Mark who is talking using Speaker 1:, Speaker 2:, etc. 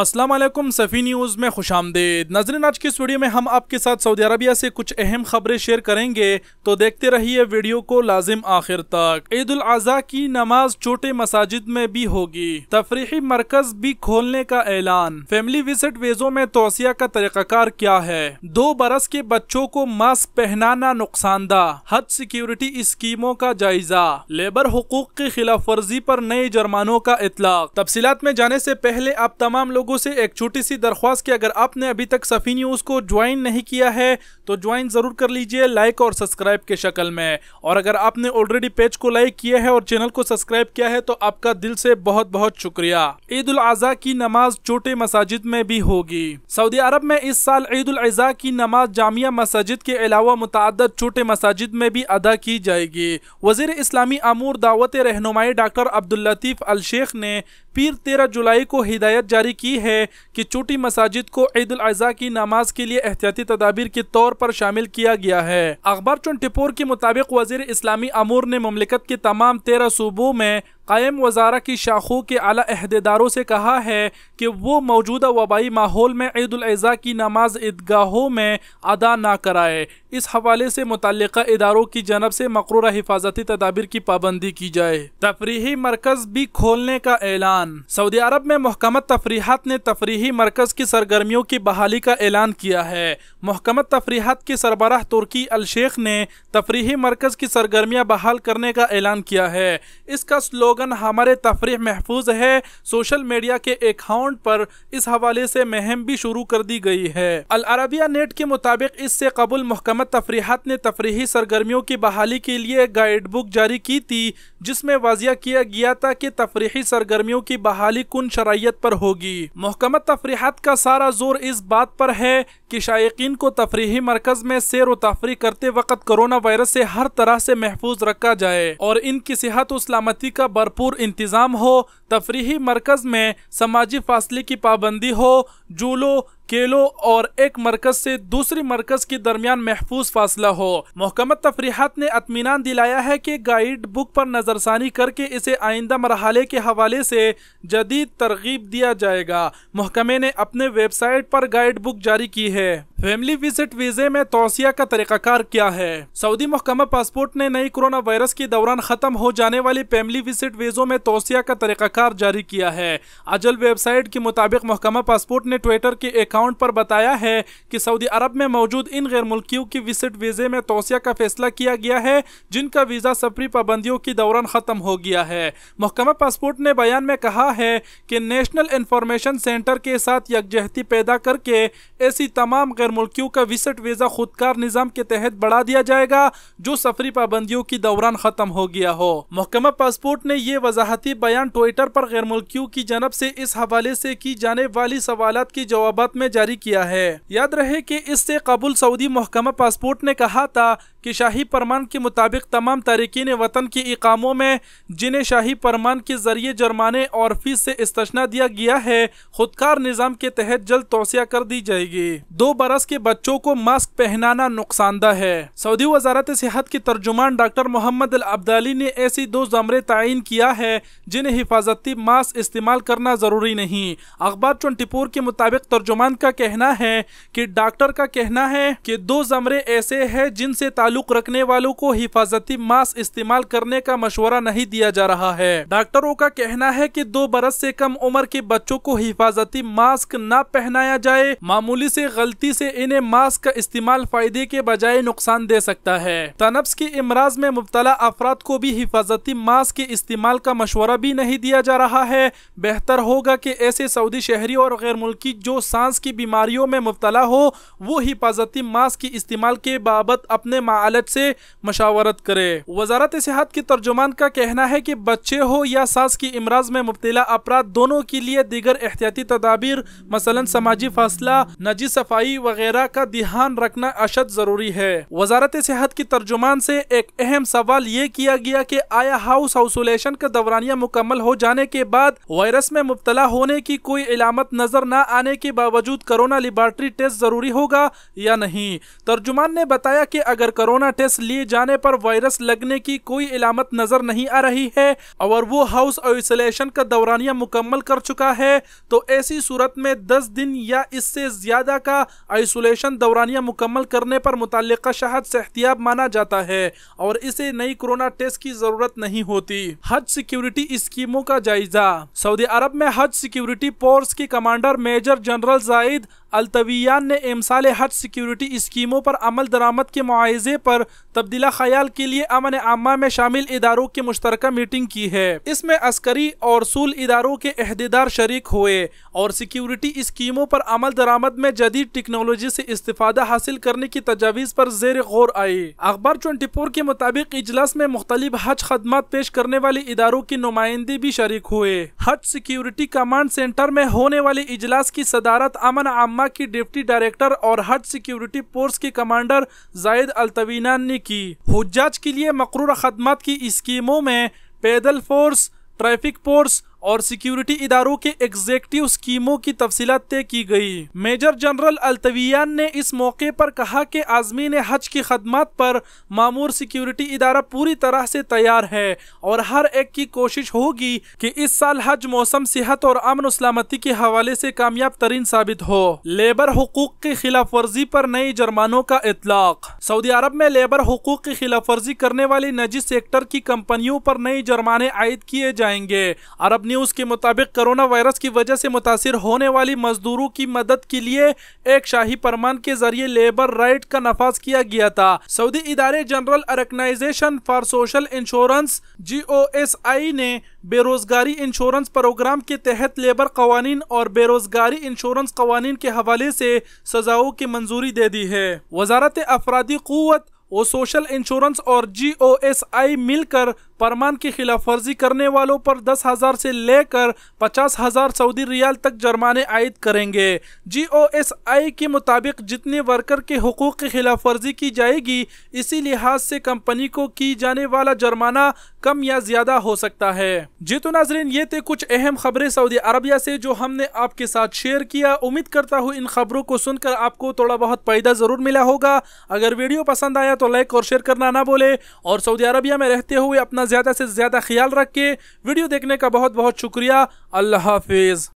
Speaker 1: Aslam सफ़ी news में खुश आमदेद नजर आज की इस वीडियो में हम आपके साथ सऊदी अरबिया से कुछ अहम खबरें शेयर करेंगे तो देखते रहिए वीडियो को लाजिम आखिर तक ईद उल की नमाज छोटे मसाजिद में भी होगी तफरीही मरकज भी खोलने का ऐलान फैमिली विजिट वेजों में तोसिया का तरीक़ाकार क्या है दो बरस के बच्चों को मास्क पहनाना नुकसानदा हद सिक्योरिटी स्कीमों का जायजा लेबर हकूक की खिलाफ वर्जी पर नए जुर्मानों का इतलाक तफसीत में जाने ऐसी पहले आप तमाम लोग लोगों से एक छोटी सी दरख्वास्त कि अगर आपने अभी तक सफ़ी न्यूज़ को ज्वाइन नहीं किया है तो ज्वाइन ज़रूर कर लीजिए लाइक और सब्सक्राइब के शक्ल में और अगर आपने ऑलरेडी पेज को लाइक किया है और चैनल को सब्सक्राइब किया है तो आपका दिल से बहुत बहुत शुक्रिया ईद उल अज़ा की नमाज छोटे मस्जिद में भी होगी सऊदी अरब में इस साल ईद उल अज़ा की नमाज जामिया मस्जिद के अलावा मुतद छोटे मस्जिद में भी अदा की जाएगी वजीर इस्लामी अमूर दावत रहनुमाई doctor Abdul Latif al Sheikh ने पीर तेरह जुलाई को हिदायत जारी की है कि छोटी मसाजिद को ईद अज़ा की नमाज के लिए एहतियाती तदाबीर के तौर पर शामिल किया गया है अखबार चुनटिपोर के मुताबिक वजीर इस्लामी अमूर ने ममलिकत के तमाम तेरह सूबों में कायम वजारा की शाखों के अला अहदेदारों से कहा है कि वो मौजूदा वबाई माहौल में ईदाज़ा की नमाज ईदगाहों में अदा ना कराए इस हवाले से मुतल इदारों की जनब से मकरूर हिफाजती तदाबीर की पाबंदी की जाए तफरी मरकज भी खोलने का ऐलान सऊदी अरब में महकमत तफरीहत ने तफरी मरकज की सरगर्मियों की बहाली का ऐलान किया है महकमत तफरीहत के सरबराह तुर्की अलशेख ने तफरी मरकज की सरगर्मियाँ बहाल करने का ऐलान किया है इसका स्लो स्लोगन हमारे तफरी महफूज है सोशल मीडिया के अकाउंट पर इस हवाले से मुहिम भी शुरू कर दी गई है अल अरबिया नेट के मुताबिक इससे कबुल महकमत तफरीहत ने तफरी सरगर्मियों की बहाली के लिए गाइड बुक जारी की थी जिसमें वाजिया किया गया था कि तफरी सरगर्मियों की बहाली कन शराइ पर होगी महकमत तफरीहत का सारा जोर इस बात पर है कि शायकीन को तफरी मरकज में सैर व तफरी करते वक्त कोरोना वायरस से हर तरह से महफूज रखा जाए और इनकी सेहत सलामती का भरपूर इंतज़ाम हो तफरी मरकज़ में समाजी फासले की पाबंदी हो जूलों केलो और एक मरकज से दूसरी मरकज के दरमियान महफूज फासला हो मोहकमत तफरीहत ने अतमीनान दिलाया है कि गाइड बुक पर नज़रसानी करके इसे आइंदा मरहले के हवाले से जदीद तरगीब दिया जाएगा महकमे ने अपने वेबसाइट पर गाइड बुक जारी की है फैमिली विजिट वीजे में तोसिया का तरीक़ाकार क्या है सऊदी महकमा पासपोर्ट ने नई कोरोना वायरस के दौरान ख़त्म हो जाने वाली फैमिली विजिट वीज़ों में तोसिया का तरीक़ाकार जारी किया है अजल वेबसाइट के मुताबिक महकमा पासपोर्ट ने ट्विटर के अकाउंट अकाउंट पर बताया है कि सऊदी अरब में मौजूद इन गैर मुल्कियों की विजिट वीज़े में तोसिया का फैसला किया गया है जिनका वीज़ा सफरी पाबंदियों के दौरान ख़त्म हो गया है महकमा पासपोर्ट ने बयान में कहा है कि नेशनल इंफॉर्मेशन सेंटर के साथ यकजहती पैदा करके ऐसी तमाम गैर मुल्कियों का विजिट वीज़ा खुदकार निज़ाम के तहत बढ़ा दिया जाएगा जो सफरी पाबंदियों के दौरान ख़त्म हो गया हो महकमा पासपोर्ट ने यह वजाहती बयान ट्विटर पर गैर मुल्कियों की जनब से इस हवाले से की जाने वाली सवाल के जवाब में जारी किया है याद रहे कि इससे कबुल सऊदी महकमा पासपोर्ट ने कहा था कि शाही परमान के मुताबिक तमाम तरीकिन वतन के इकामों में जिन्हें शाही परमान के जरिए जुर्माने और फीस से इस्तना दिया गया है खुदकार निज़ाम के तहत जल्द तोसिया कर दी जाएगी दो बरस के बच्चों को मास्क पहनाना नुकसानदा है सऊदी वजारत सेहत के तर्जुमान डॉक्टर मोहम्मद अल अब्दाली ने ऐसी दो जमरे तयन किया है जिन्हें हिफाजती मास्क इस्तेमाल करना ज़रूरी नहीं अखबार ट्वेंटी के मुताबिक तर्जुमान का कहना है कि डॉक्टर का कहना है कि दो जमरे ऐसे हैं जिनसे ताल्लुक रखने वालों को हिफाजती मास्क इस्तेमाल करने का मशवरा नहीं दिया जा रहा है डॉक्टरों का कहना है कि दो बरस से कम उम्र के बच्चों को हिफाजती मास्क न पहनाया जाए मामूली से गलती से इन्हें मास्क का इस्तेमाल फायदे के बजाय नुकसान दे सकता है तनब्स के इमराज में मुबतला अफराद को भी हिफाजती मास्क के इस्तेमाल का मशवरा भी नहीं दिया जा रहा है बेहतर होगा कि ऐसे सऊदी शहरी और गैर मुल्की जो सांस की बीमारियों में मुबतला हो वो हिफाजती मास्क के इस्तेमाल के बाबत अपने मालज से मशावरत करे वजारत सेहत के तर्जुमान का कहना है की बच्चे हो या सांस की इमराज में मुबतला अपराध दोनों के लिए दीगर एहतियाती तदाबीर मसलन समाजी फासला नजी सफाई वगैरह का ध्यान रखना अशद ज़रूरी है वजारत सेहत के तर्जुमान से एक अहम सवाल ये किया गया कि आया हाउस आइसोलेशन का दौरानिया मुकम्मल हो जाने के बाद वायरस में मुबतला होने की कोई इलामत नजर न आने के बावजूद मौजूद कोरोना लेबॉर्ट्री टेस्ट ज़रूरी होगा या नहीं तर्जुमान ने बताया कि अगर कोरोना टेस्ट लिए जाने पर वायरस लगने की कोई इलामत नज़र नहीं आ रही है और वो हाउस आइसोलेशन का दौरानिया मुकम्मल कर चुका है तो ऐसी सूरत में दस दिन या इससे ज़्यादा का आइसोलेशन दौरानिया मुकम्मल करने पर मुतल शहद से एहतियाब माना जाता है और इसे नई कोरोना टेस्ट की ज़रूरत नहीं होती हज सिक्योरिटी स्कीमों का जायजा सऊदी अरब में हज सिक्योरिटी फोर्स की कमांडर मेजर जनरल side अलतवियान ने एमसाल हज सिक्योरिटी स्कीमों पर अमल दरामद के मुआवजे पर तब्दीला ख्याल के लिए अमन आमा में शामिल इदारों की मुश्तर मीटिंग की है इसमें अस्करी और सूल इदारों के अहदेदार शरीक हुए और सिक्योरिटी स्कीमों पर अमल दरामद में जदीद टेक्नोलॉजी से इस्तीफादा हासिल करने की तजावीज़ पर जेर गौर आई अखबार ट्वेंटी फोर के मुताबिक इजलास में मुख्तलिफ हज खदम पेश करने वाले इदारों के नुमाइंदे भी शरीक हुए हज सिक्योरिटी कमांड सेंटर में होने वाले इजलास की सदारत अमन आमा पनामा की डिप्टी डायरेक्टर और हज सिक्योरिटी फोर्स के कमांडर जायद अलतवीना ने की हजाज के लिए मकरूर खदमत की स्कीमों में पैदल फोर्स ट्रैफिक फोर्स और सिक्योरिटी इदारों के एग्जेक्टिव स्कीमों की तफसीत तय की गई मेजर जनरल अल्तवियान ने इस मौके पर कहा कि आजमीन हज की खदमात पर मामूर सिक्योरिटी इदारा पूरी तरह से तैयार है और हर एक की कोशिश होगी कि इस साल हज मौसम सेहत और अमन सलामती के हवाले से कामयाब तरीन साबित हो लेबर हकूक की खिलाफ वर्जी पर नए जुर्मानों का इतलाक सऊदी अरब में लेबर हकूक की खिलाफ वर्जी करने वाली नजी सेक्टर की कंपनियों पर नए जुर्माने आयद किए जाएंगे अरब न्यूज के मुताबिक कोरोना वायरस की वजह से मुतासर होने वाली मजदूरों की मदद के लिए एक शाही फरमान के जरिए लेबर राइट का नफाज किया गया था सऊदी इदारे general organisation for social insurance G O S I ने बेरोजगारी इंश्योरेंस प्रोग्राम के तहत लेबर कवानीन और बेरोजगारी इंश्योरेंस कवानीन के हवाले से सजाओं की मंजूरी दे दी है वजारत अफराधी कुत वो सोशल इंश्योरेंस और जी ओ एस आई मिलकर फरमान की खिलाफ वर्जी करने वालों पर दस हजार से लेकर पचास हजार सऊदी रियाल तक जुर्माने आयद करेंगे जी ओ एस आई के मुताबिक जितने वर्कर के हकूक़ की खिलाफ वर्जी की जाएगी इसी लिहाज से कंपनी को की जाने वाला जुर्माना कम या ज्यादा हो सकता है जी तो नाजरीन ये थे कुछ अहम खबरें सऊदी अरबिया से जो हमने आपके साथ शेयर किया उम्मीद करता हूँ इन खबरों को सुनकर आपको थोड़ा बहुत फायदा जरूर मिला होगा अगर वीडियो पसंद आया तो लाइक और शेयर करना ना बोले और सऊदी अरबिया में रहते हुए अपना ज़्यादा से ज़्यादा ख्याल रख के वीडियो देखने का बहुत बहुत शुक्रिया अल्लाह हाफिज़